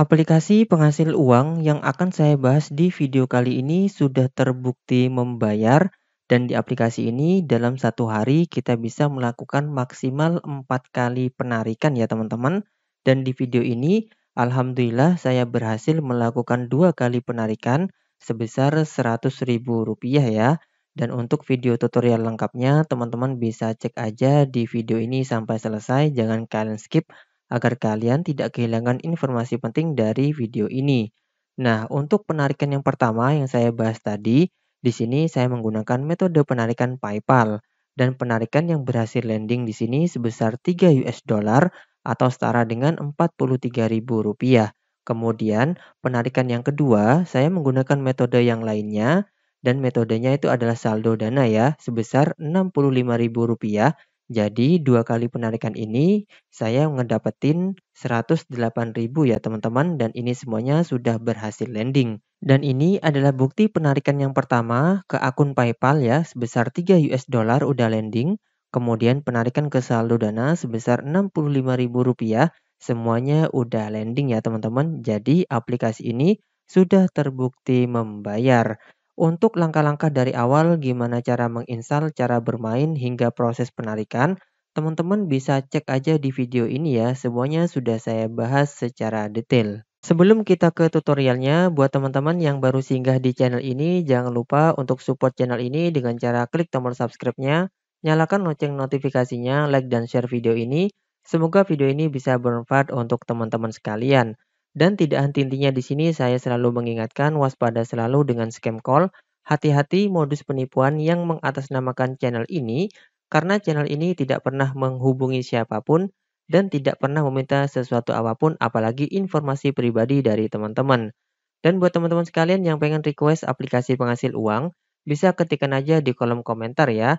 Aplikasi penghasil uang yang akan saya bahas di video kali ini sudah terbukti membayar dan di aplikasi ini dalam satu hari kita bisa melakukan maksimal 4 kali penarikan ya teman-teman. Dan di video ini Alhamdulillah saya berhasil melakukan dua kali penarikan sebesar rp rupiah ya. Dan untuk video tutorial lengkapnya, teman-teman bisa cek aja di video ini sampai selesai, jangan kalian skip agar kalian tidak kehilangan informasi penting dari video ini. Nah, untuk penarikan yang pertama yang saya bahas tadi, di sini saya menggunakan metode penarikan PayPal dan penarikan yang berhasil landing di sini sebesar 3 US dollar atau setara dengan 43.000 rupiah. Kemudian, penarikan yang kedua, saya menggunakan metode yang lainnya dan metodenya itu adalah saldo dana ya sebesar 65.000 rupiah. Jadi dua kali penarikan ini saya ngedapetin 108.000 ya teman-teman dan ini semuanya sudah berhasil landing. Dan ini adalah bukti penarikan yang pertama ke akun PayPal ya sebesar 3 US dollar udah landing. Kemudian penarikan ke saldo dana sebesar Rp65.000 semuanya udah landing ya teman-teman. Jadi aplikasi ini sudah terbukti membayar. Untuk langkah-langkah dari awal gimana cara menginstal, cara bermain, hingga proses penarikan, teman-teman bisa cek aja di video ini ya, semuanya sudah saya bahas secara detail. Sebelum kita ke tutorialnya, buat teman-teman yang baru singgah di channel ini, jangan lupa untuk support channel ini dengan cara klik tombol subscribe-nya, nyalakan lonceng notifikasinya, like dan share video ini. Semoga video ini bisa bermanfaat untuk teman-teman sekalian. Dan tidak henti-hentinya di sini saya selalu mengingatkan waspada selalu dengan scam call, hati-hati modus penipuan yang mengatasnamakan channel ini karena channel ini tidak pernah menghubungi siapapun dan tidak pernah meminta sesuatu apapun apalagi informasi pribadi dari teman-teman. Dan buat teman-teman sekalian yang pengen request aplikasi penghasil uang, bisa ketikkan aja di kolom komentar ya.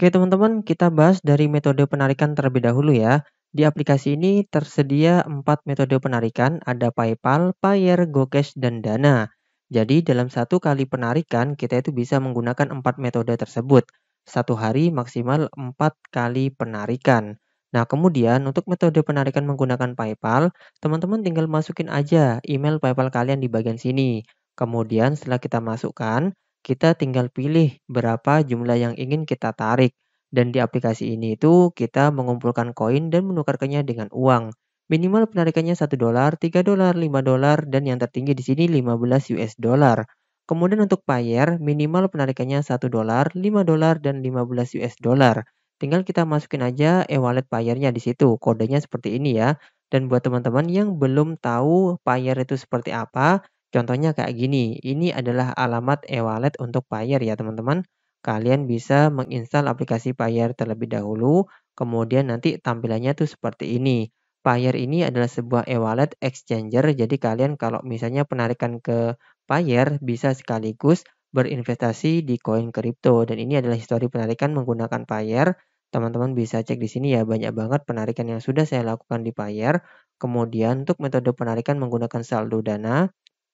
Oke teman-teman, kita bahas dari metode penarikan terlebih dahulu ya. Di aplikasi ini tersedia empat metode penarikan, ada PayPal, Payer, GoCash, dan Dana. Jadi dalam satu kali penarikan, kita itu bisa menggunakan empat metode tersebut. Satu hari maksimal empat kali penarikan. Nah, kemudian untuk metode penarikan menggunakan PayPal, teman-teman tinggal masukin aja email PayPal kalian di bagian sini. Kemudian setelah kita masukkan, kita tinggal pilih berapa jumlah yang ingin kita tarik. Dan di aplikasi ini itu kita mengumpulkan koin dan menukarkannya dengan uang. Minimal penarikannya 1 dolar, 3 dolar, 5 dolar, dan yang tertinggi di sini 15 US dollar. Kemudian untuk payer, minimal penarikannya 1 dolar, 5 dolar, dan 15 US dollar. Tinggal kita masukin aja e-wallet payernya di situ. Kodenya seperti ini ya. Dan buat teman-teman yang belum tahu payer itu seperti apa, Contohnya kayak gini, ini adalah alamat e-wallet untuk Payer ya teman-teman. Kalian bisa menginstal aplikasi Payer terlebih dahulu, kemudian nanti tampilannya tuh seperti ini. Payer ini adalah sebuah e-wallet exchanger, jadi kalian kalau misalnya penarikan ke Payer bisa sekaligus berinvestasi di koin kripto dan ini adalah histori penarikan menggunakan Payer. Teman-teman bisa cek di sini ya banyak banget penarikan yang sudah saya lakukan di Payer. Kemudian untuk metode penarikan menggunakan saldo dana,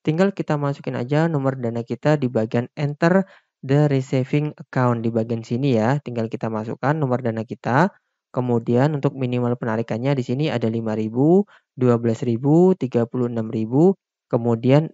Tinggal kita masukin aja nomor dana kita di bagian enter the receiving account di bagian sini ya. Tinggal kita masukkan nomor dana kita. Kemudian untuk minimal penarikannya di sini ada 5.000, 12.000, 36.000, kemudian Rp65.000.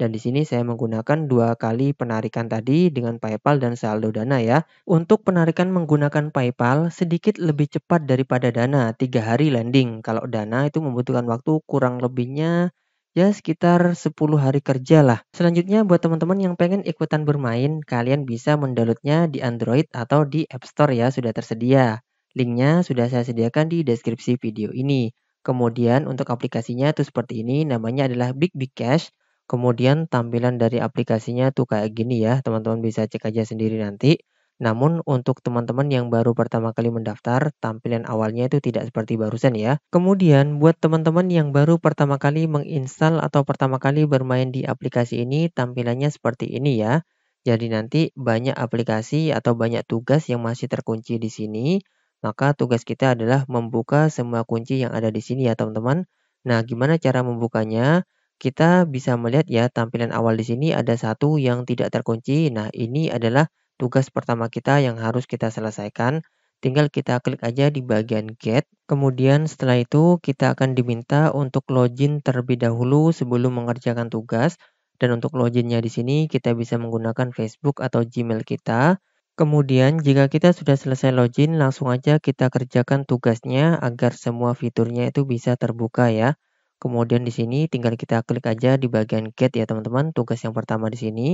Dan di sini saya menggunakan dua kali penarikan tadi dengan PayPal dan saldo Dana ya. Untuk penarikan menggunakan PayPal sedikit lebih cepat daripada Dana, tiga hari landing. Kalau Dana itu membutuhkan waktu kurang lebihnya ya sekitar 10 hari kerja lah. Selanjutnya buat teman-teman yang pengen ikutan bermain, kalian bisa mendownloadnya di Android atau di App Store ya, sudah tersedia. Linknya sudah saya sediakan di deskripsi video ini. Kemudian untuk aplikasinya tuh seperti ini, namanya adalah Big Big Cash. Kemudian tampilan dari aplikasinya tuh kayak gini ya, teman-teman bisa cek aja sendiri nanti. Namun untuk teman-teman yang baru pertama kali mendaftar, tampilan awalnya itu tidak seperti barusan ya. Kemudian buat teman-teman yang baru pertama kali menginstal atau pertama kali bermain di aplikasi ini, tampilannya seperti ini ya. Jadi nanti banyak aplikasi atau banyak tugas yang masih terkunci di sini, maka tugas kita adalah membuka semua kunci yang ada di sini ya teman-teman. Nah, gimana cara membukanya? Kita bisa melihat ya tampilan awal di sini ada satu yang tidak terkunci. Nah, ini adalah tugas pertama kita yang harus kita selesaikan. Tinggal kita klik aja di bagian get. Kemudian setelah itu kita akan diminta untuk login terlebih dahulu sebelum mengerjakan tugas. Dan untuk loginnya di sini kita bisa menggunakan Facebook atau Gmail kita. Kemudian jika kita sudah selesai login, langsung aja kita kerjakan tugasnya agar semua fiturnya itu bisa terbuka ya. Kemudian di sini tinggal kita klik aja di bagian get ya teman-teman, tugas yang pertama di sini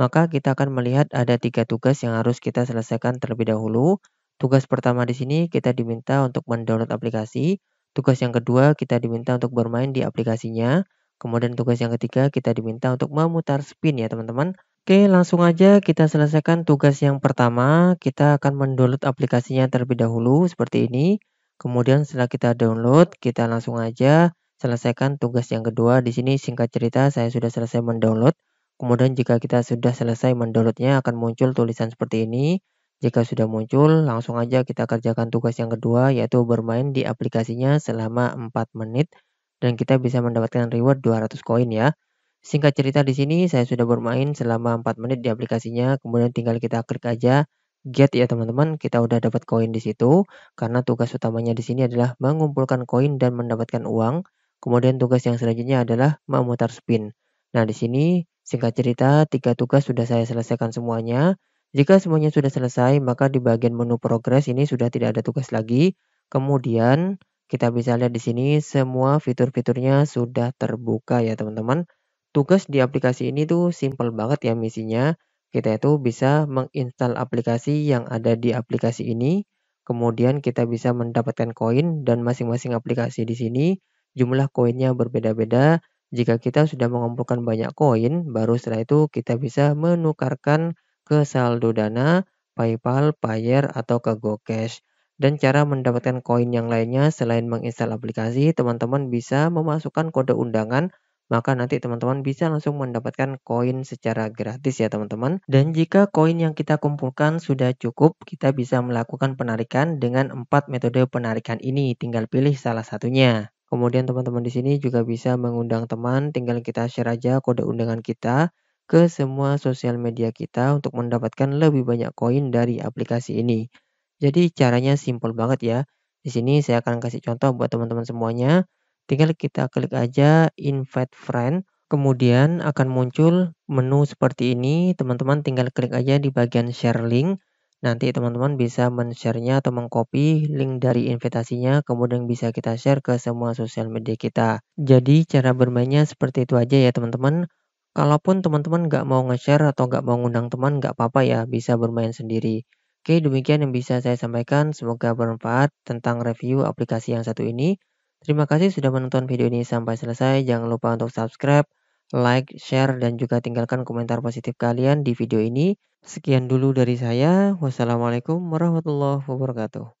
maka kita akan melihat ada tiga tugas yang harus kita selesaikan terlebih dahulu. Tugas pertama di sini kita diminta untuk mendownload aplikasi. Tugas yang kedua kita diminta untuk bermain di aplikasinya. Kemudian tugas yang ketiga kita diminta untuk memutar spin ya teman-teman. Oke langsung aja kita selesaikan tugas yang pertama. Kita akan mendownload aplikasinya terlebih dahulu seperti ini. Kemudian setelah kita download kita langsung aja selesaikan tugas yang kedua. Di sini singkat cerita saya sudah selesai mendownload Kemudian jika kita sudah selesai mendownloadnya akan muncul tulisan seperti ini. Jika sudah muncul, langsung aja kita kerjakan tugas yang kedua yaitu bermain di aplikasinya selama 4 menit dan kita bisa mendapatkan reward 200 koin ya. Singkat cerita di sini saya sudah bermain selama 4 menit di aplikasinya, kemudian tinggal kita klik aja get ya teman-teman, kita udah dapat koin di situ karena tugas utamanya di sini adalah mengumpulkan koin dan mendapatkan uang. Kemudian tugas yang selanjutnya adalah memutar spin. Nah, di sini Singkat cerita, tiga tugas sudah saya selesaikan semuanya. Jika semuanya sudah selesai, maka di bagian menu progress ini sudah tidak ada tugas lagi. Kemudian, kita bisa lihat di sini semua fitur-fiturnya sudah terbuka ya teman-teman. Tugas di aplikasi ini tuh simple banget ya misinya. Kita itu bisa menginstal aplikasi yang ada di aplikasi ini. Kemudian kita bisa mendapatkan koin dan masing-masing aplikasi di sini jumlah koinnya berbeda-beda jika kita sudah mengumpulkan banyak koin, baru setelah itu kita bisa menukarkan ke saldo dana, PayPal, Payer, atau ke GoCash. Dan cara mendapatkan koin yang lainnya selain menginstal aplikasi, teman-teman bisa memasukkan kode undangan maka nanti teman-teman bisa langsung mendapatkan koin secara gratis ya teman-teman. Dan jika koin yang kita kumpulkan sudah cukup, kita bisa melakukan penarikan dengan empat metode penarikan ini. Tinggal pilih salah satunya. Kemudian teman-teman di sini juga bisa mengundang teman, tinggal kita share aja kode undangan kita ke semua sosial media kita untuk mendapatkan lebih banyak koin dari aplikasi ini. Jadi caranya simple banget ya. Di sini saya akan kasih contoh buat teman-teman semuanya. Tinggal kita klik aja invite friend, kemudian akan muncul menu seperti ini. Teman-teman tinggal klik aja di bagian share link. Nanti teman-teman bisa men-share-nya atau mengcopy link dari invitasinya, kemudian bisa kita share ke semua sosial media kita. Jadi cara bermainnya seperti itu aja ya teman-teman. Kalaupun teman-teman nggak mau nge-share atau nggak mau ngundang teman, nggak apa-apa ya, bisa bermain sendiri. Oke, demikian yang bisa saya sampaikan. Semoga bermanfaat tentang review aplikasi yang satu ini. Terima kasih sudah menonton video ini sampai selesai. Jangan lupa untuk subscribe, like, share, dan juga tinggalkan komentar positif kalian di video ini. Sekian dulu dari saya. Wassalamualaikum warahmatullahi wabarakatuh.